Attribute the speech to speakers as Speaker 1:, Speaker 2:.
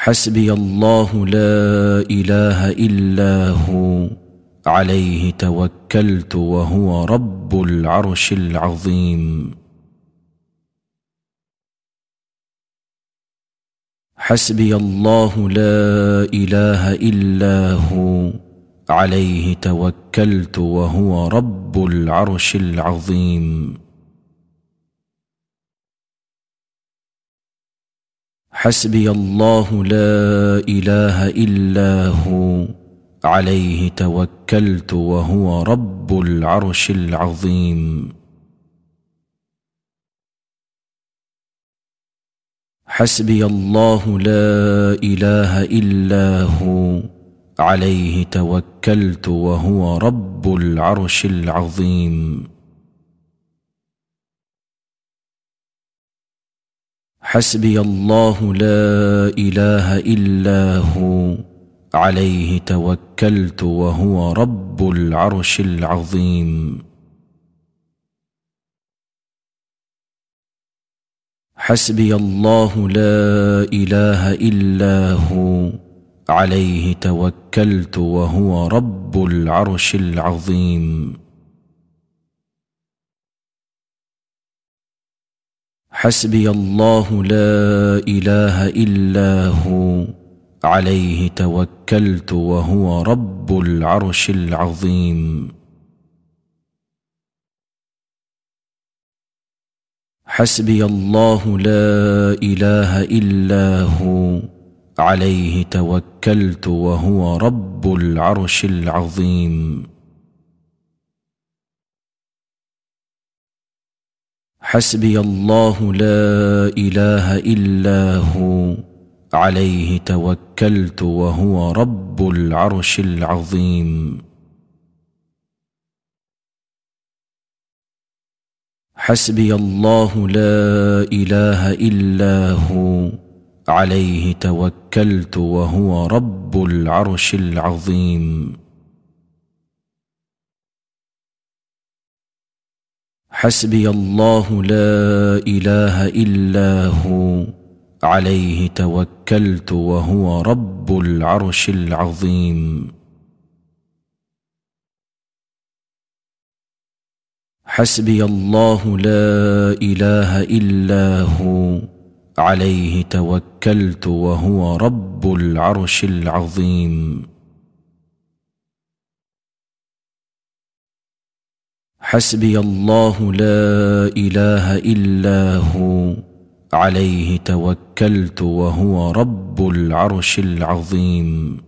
Speaker 1: حسبي الله لا اله الا هو عليه توكلت وهو رب العرش العظيم حسبي الله لا اله الا هو عليه توكلت وهو رب العرش العظيم حسبي الله لا اله الا هو عليه توكلت وهو رب العرش العظيم حسبي الله لا اله الا هو عليه توكلت وهو رب العرش العظيم حسبي الله لا اله الا هو عليه توكلت وهو رب العرش العظيم حسبي الله لا اله الا هو عليه توكلت وهو رب العرش العظيم حسبي الله لا اله الا هو عليه توكلت وهو رب العرش العظيم حسبي الله لا اله الا هو عليه توكلت وهو رب العرش العظيم حسبي الله لا اله الا هو عليه توكلت وهو رب العرش العظيم حسبي الله لا اله الا هو عليه توكلت وهو رب العرش العظيم حسبي الله لا اله الا هو عليه توكلت وهو رب العرش العظيم حسبي الله لا اله الا هو عليه توكلت وهو رب العرش العظيم حسبي الله لا اله الا هو عليه توكلت وهو رب العرش العظيم